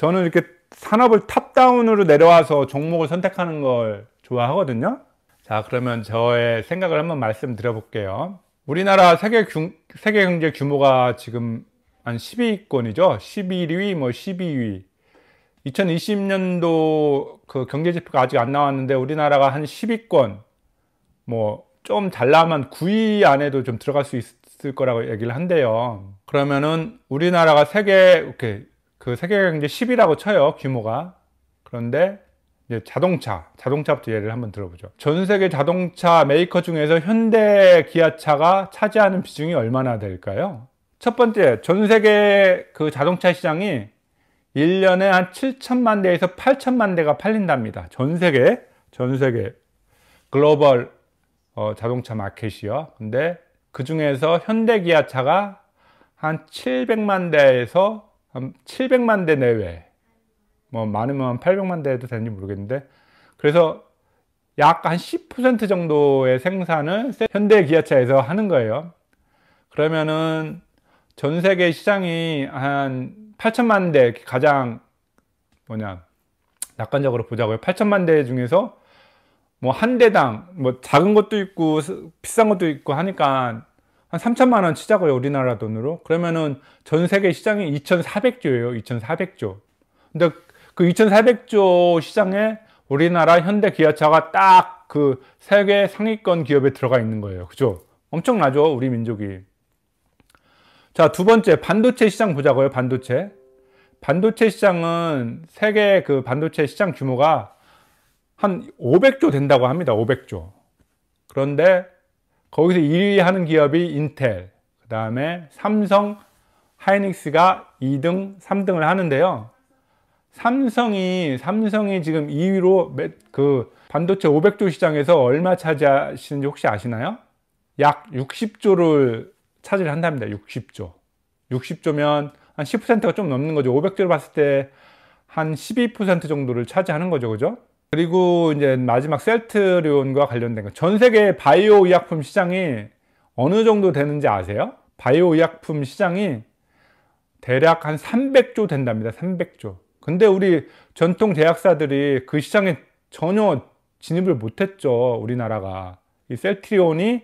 저는 이렇게 산업을 탑다운으로 내려와서 종목을 선택하는 걸 좋아하거든요. 자, 그러면 저의 생각을 한번 말씀드려 볼게요. 우리나라 세계, 규, 세계 경제 규모가 지금 한1 2위권이죠 11위, 뭐 12위. 2020년도 그 경제 지표가 아직 안 나왔는데 우리나라가 한 10위권, 뭐 좀잘 나면 9위 안에도 좀 들어갈 수 있을 거라고 얘기를 한대요. 그러면은 우리나라가 세계 이렇게 그 세계가 이제 10이라고 쳐요 규모가 그런데 이제 자동차 자동차부터 예를 한번 들어보죠 전 세계 자동차 메이커 중에서 현대 기아차가 차지하는 비중이 얼마나 될까요 첫 번째 전 세계 그 자동차 시장이 1년에 한 7천만 대에서 8천만 대가 팔린답니다 전 세계 전 세계 글로벌 어, 자동차 마켓이요 근데 그 중에서 현대 기아차가 한 700만 대에서 한 700만 대 내외 뭐 많으면 800만 대도 되는지 모르겠는데 그래서 약한10% 정도의 생산을 현대 기아차에서 하는 거예요. 그러면은 전 세계 시장이 한 8천만 대 가장 뭐냐 낙관적으로 보자고요. 8천만 대 중에서 뭐 한 대당 뭐 작은 것도 있고 비싼 것도 있고 하니까 한 3천만 원 치자고요 우리나라 돈으로 그러면은 전 세계 시장이 2,400조예요. 2,400조. 근데 그 2,400조 시장에 우리나라 현대 기아차가 딱 그 세계 상위권 기업에 들어가 있는 거예요. 그죠? 엄청나죠, 우리 민족이. 자, 두 번째 반도체 시장 보자고요. 반도체. 반도체 시장은 세계 그 반도체 시장 규모가 한 500조 된다고 합니다. 500조. 그런데 거기서 1위 하는 기업이 인텔, 그 다음에 삼성, 하이닉스가 2등, 3등을 하는데요. 삼성이 삼성이 지금 2위로 그 반도체 500조 시장에서 얼마 차지하시는지 혹시 아시나요? 약 60조를 차지를 한답니다. 60조. 60조면 한 10%가 좀 넘는 거죠. 500조를 봤을 때 한 12% 정도를 차지하는 거죠. 그죠? 그리고 이제 마지막 셀트리온과 관련된 거. 전 세계 바이오 의약품 시장이 어느 정도 되는지 아세요? 바이오 의약품 시장이 대략 한 300조 된답니다. 300조. 근데 우리 전통 제약사들이 그 시장에 전혀 진입을 못했죠. 우리나라가. 이 셀트리온이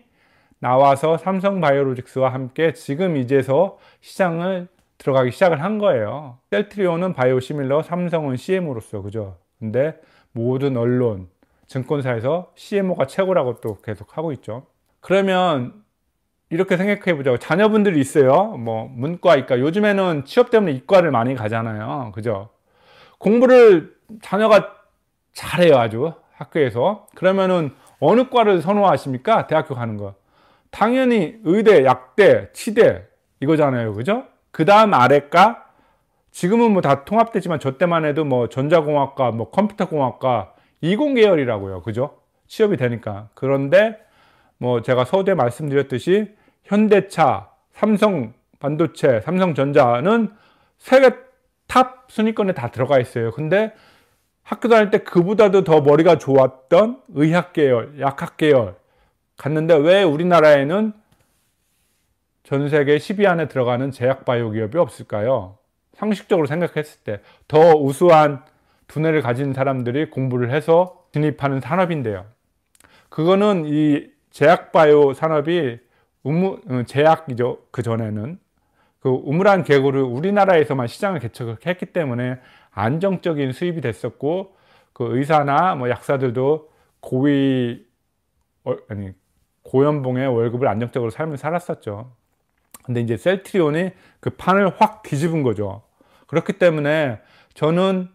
나와서 삼성바이오로직스와 함께 지금 이제서 시장을 들어가기 시작을 한 거예요. 셀트리온은 바이오시밀러, 삼성은 CM으로서 그죠? 근데 모든 언론, 증권사에서 CMO가 최고라고 또 계속 하고 있죠. 그러면 이렇게 생각해 보자 자녀분들이 있어요. 뭐 문과, 이과. 요즘에는 취업 때문에 이과를 많이 가잖아요. 그죠? 공부를 자녀가 잘해요, 아주 학교에서. 그러면은 어느 과를 선호하십니까? 대학교 가는 거. 당연히 의대, 약대, 치대 이거잖아요. 그죠? 그다음 아래과 지금은 뭐 다 통합되지만 저 때만 해도 뭐 전자공학과, 뭐 컴퓨터공학과 이공 계열이라고요. 그죠? 취업이 되니까. 그런데 뭐 제가 서두에 말씀드렸듯이 현대차, 삼성 반도체, 삼성전자는 세계 탑 순위권에 다 들어가 있어요. 근데 학교 다닐 때 그보다도 더 머리가 좋았던 의학 계열, 약학 계열 갔는데 왜 우리나라에는 전 세계 10위 안에 들어가는 제약 바이오 기업이 없을까요? 상식적으로 생각했을 때 더 우수한 두뇌를 가진 사람들이 공부를 해서 진입하는 산업인데요. 그거는 이 제약바이오 산업이 우무, 어, 제약이죠. 그 전에는 그 우물안 개구를 우리나라에서만 시장을 개척했기 때문에 안정적인 수입이 됐었고 그 의사나 뭐 약사들도 고위 어, 아니 고연봉의 월급을 안정적으로 삶을 살았었죠. 근데 이제 셀트리온이 그 판을 확 뒤집은 거죠. 그렇기 때문에 저는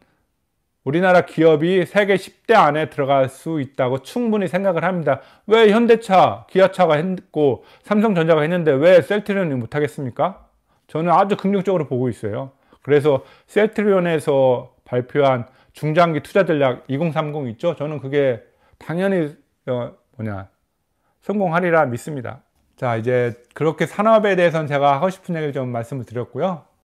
우리나라 기업이 세계 10대 안에 들어갈 수 있다고 충분히 생각을 합니다. 왜 현대차, 기아차가 했고 삼성전자가 했는데 왜 셀트리온이 못하겠습니까? 저는 아주 긍정적으로 보고 있어요. 그래서 셀트리온에서 발표한 중장기 투자 전략 2030 있죠? 저는 그게 당연히 어, 뭐냐 성공하리라 믿습니다. 자 이제 그렇게 산업에 대해서는 제가 하고 싶은 얘기를 좀 말씀을 드렸고요.